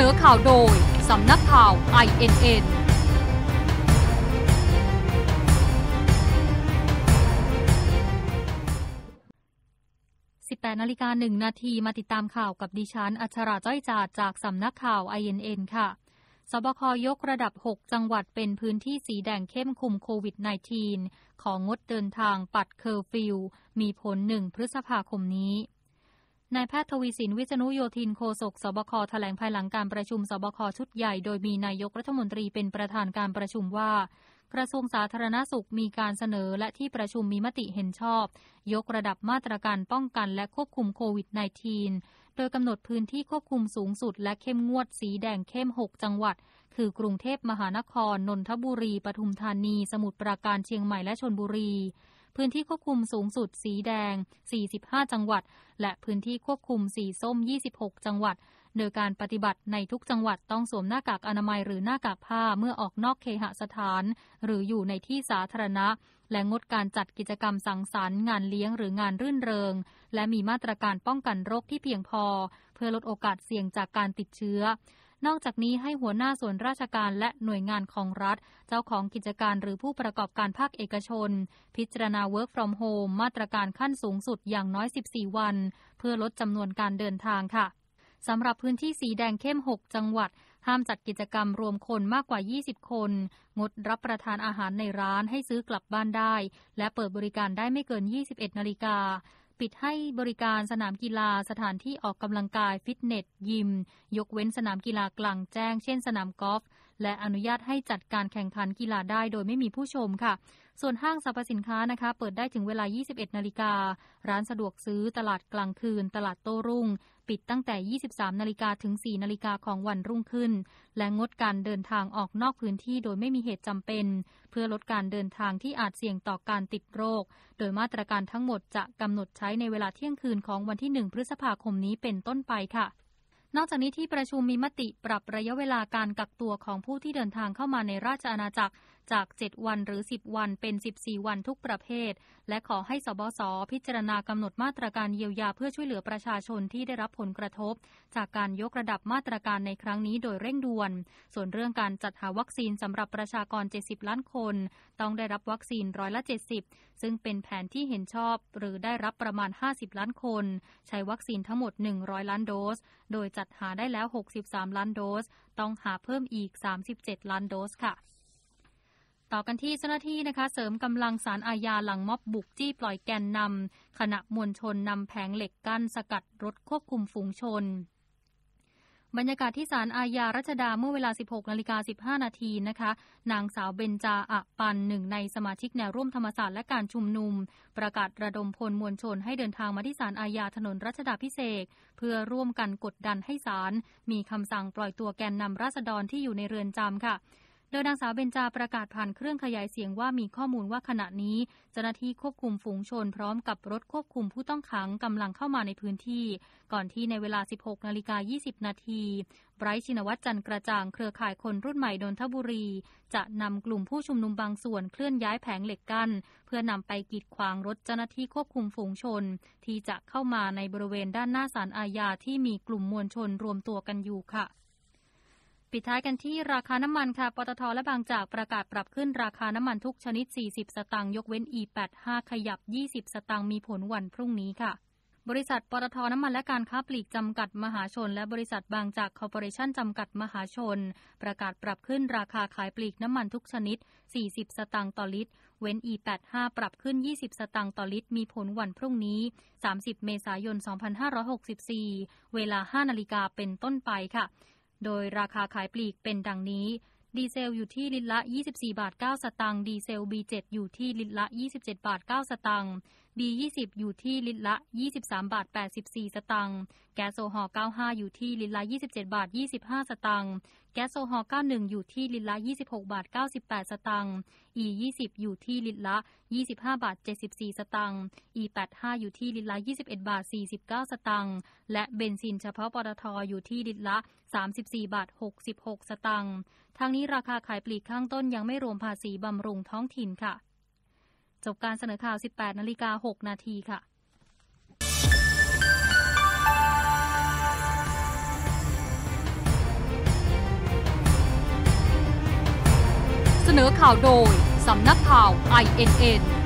นอข่าวโดยสำนักข่าว INN ปดนาฬิกาหนึ่งนาทีมาติดตามข่าวกับดิฉันอัชราจ้อยจาดจากสำนักข่าว INN ค่ะ สบค ยกระดับ 6 จังหวัดเป็นพื้นที่สีแดงเข้มคุมโควิด -19 ของงดเดินทางปัดเคอร์ฟิวมีผล 1 พฤษภาคมนี้นายแพทย์ทวีสินวิษณุโยธินโฆษกสบคแถลงภายหลังการประชุมสบค ชุดใหญ่โดยมีนายกรัฐมนตรีเป็นประธานการประชุมว่า กระทรวงสาธารณาสุขมีการเสนอและที่ประชุมมีมติเห็นชอบ ยกระดับมาตรการป้องกันและควบคุมโควิด -19 โดยกำหนดพื้นที่ควบคุมสูงสุดและเข้มงวดสีแดงเข้ม 6 จังหวัด คือกรุงเทพมหานคร นนทบุรี ปทุมธานี สมุทรปราการเชียงใหม่และชนบุรีพื้นที่ควบคุมสูงสุดสีแดง 45 จังหวัด และพื้นที่ควบคุมสีส้ม 26 จังหวัด โดยการปฏิบัติในทุกจังหวัดต้องสวมหน้ากากอนามัยหรือหน้ากากผ้าเมื่อออกนอกเคหสถานหรืออยู่ในที่สาธารณะ และงดการจัดกิจกรรมสังสรรค์ งานเลี้ยง หรืองานรื่นเริง และมีมาตรการป้องกันโรคที่เพียงพอ เพื่อลดโอกาสเสี่ยงจากการติดเชื้อนอกจากนี้ให้หัวหน้าส่วนราชการและหน่วยงานของรัฐ เจ้าของกิจการหรือผู้ประกอบการภาคเอกชน พิจารณา work from home มาตรการขั้นสูงสุดอย่างน้อย 14 วัน เพื่อลดจำนวนการเดินทางค่ะสำหรับพื้นที่สีแดงเข้ม 6 จังหวัด ห้ามจัดกิจกรรมรวมคนมากกว่า 20 คน งดรับประทานอาหารในร้านให้ซื้อกลับบ้านได้ และเปิดบริการได้ไม่เกิน 21 นาฬิกาปิดให้บริการสนามกีฬา สถานที่ออกกำลังกายฟิตเนสยิม ยกเว้นสนามกีฬากลางแจ้งเช่นสนามกอล์ฟและอนุญาตให้จัดการแข่งขันกีฬาได้โดยไม่มีผู้ชมค่ะส่วนห้างสรรพสินค้านะคะเปิดได้ถึงเวลา 21 นาฬิกา ร้านสะดวกซื้อ ตลาดกลางคืน ตลาดโต้รุ่ง ปิดตั้งแต่ 23นาฬิกาถึง 4นาฬิกาของวันรุ่งขึ้น และงดการเดินทางออกนอกพื้นที่โดยไม่มีเหตุจำเป็น เพื่อลดการเดินทางที่อาจเสี่ยงต่อการติดโรค โดยมาตรการทั้งหมดจะกำหนดใช้ในเวลาเที่ยงคืนของวันที่ 1 พฤษภาคมนี้เป็นต้นไปค่ะ นอกจากนี้ที่ประชุมมีมติปรับระยะเวลาการกักตัวของผู้ที่เดินทางเข้ามาในราชอาณาจักรจาก 7 วันหรือ 10 วันเป็น 14 วันทุกประเภท และขอให้สบส พิจารณา กำหนดมาตรการเยียวยาเพื่อช่วยเหลือประชาชนที่ได้รับผลกระทบ จากการยกระดับมาตรการในครั้งนี้โดยเร่งด่วน ส่วนเรื่องการจัดหาวัคซีนสำหรับประชากร 70 ล้านคน ต้องได้รับวัคซีนร้อยละ 70 ซึ่งเป็นแผนที่เห็นชอบ หรือได้รับประมาณ 50 ล้านคน ใช้วัคซีนทั้งหมด 100 ล้านโดส โดยจัดหาได้แล้ว 63 ล้านโดส ต้องหาเพิ่มอีก 37 ล้านโดสค่ะต่อกันที่เจ้าหน้าที่นะคะ เสริมกำลังสารอาญาหลังม็อบบุกจี้ปล่อยแกนนำขณะมวลชนนำแผงเหล็กกั้น สกัดรถควบคุมฝูงชน บรรยากาศที่สารอาญารัชดาเมื่อเวลา 16นาฬิกา15นาทีนะคะ นางสาวเบญจาอะปันหนึ่ง ในสมาชิกแนวร่วมธรรมศาสตร์และการชุมนุม ประกาศระดมพลมวลชนให้เดินทางมาที่สารอาญาถนนรัชดาพิเศษ เพื่อร่วมกันกดดันให้ศาลมีคำสั่งปล่อยตัวแกนนำราษฎรที่อยู่ในเรือนจำค่ะโดยนางสาวเบญจาประกาศผ่านเครื่องขยายเสียงว่ามีข้อมูลว่าขณะนี้ เจ้าหน้าที่ควบคุมฝูงชนพร้อมกับรถควบคุมผู้ต้องขังกำลังเข้ามาในพื้นที่ ก่อนที่ในเวลา 16 นาฬิกา 20 นาทีไบรท์ชินวัตรจันกระจ่างเครือข่ายคนรุ่นใหม่ดนทบุรี จะนำกลุ่มผู้ชุมนุมบางส่วนเคลื่อนย้ายแผงเหล็กกั้นเพื่อนำไปกีดขวางรถเจ้าหน้าที่ควบคุมฝูงชน ที่จะเข้ามาในบริเวณด้านหน้าศาลอาญาที่มีกลุ่มมวลชนรวมตัวกันอยู่ค่ะปิดท้ายกันที่ราคาน้ำมันค่ะ ปตท และบางจากประกาศปรับขึ้นราคาน้ำมันทุกชนิด 40 สตางค์ยกเว้น E85 ขยับ 20 สตางค์มีผลวันพรุ่งนี้ค่ะ บริษัทปตทน้ำมันและการค้าปลีกจำกัดมหาชน และบริษัทบางจากคอร์ปอเรชั่นจำกัดมหาชน ประกาศปรับขึ้นราคาขายปลีกน้ำมันทุกชนิด 40 สตางค์ต่อลิตร เว้น E85 ปรับขึ้น 20 สตางค์ต่อลิตรมีผลวันพรุ่งนี้ 30 เมษายน 2564 เวลา 5 นาฬิกาเป็นต้นไปค่ะโดยราคาขายปลีกเป็นดังนี้ ดีเซลอยู่ที่ลิตรละ 24บาท9สตางค์ ดีเซล B7 อยู่ที่ลิตรละ 27บาท9สตางค์ B20 อยู่ที่ลิตรละ 23บาท84 สตางค์ แก๊สโซฮอล์95 อยู่ที่ ลิตรละ 27บาท25 สตางค์ แก๊สโซฮอล์91 อยู่ที่ ลิตรละ 26บาท98 สตางค์ E20 อยู่ที่ ลิตรละ 25 บาท 74 สตางค์ E85 อยู่ที่ลิตรละ 21 บาท 49 สตางค์ และเบนซินเฉพาะปตท อยู่ที่ลิตรละ 34 บาท 66 สตางค์ทั้งนี้ราคาขายปลีกข้างต้นยังไม่รวมภาษีบำรุงท้องถิ่นค่ะจบการเสนอข่าว 18 นาฬิกา 6 นาทีค่ะ เสนอข่าวโดย สำนักข่าว INN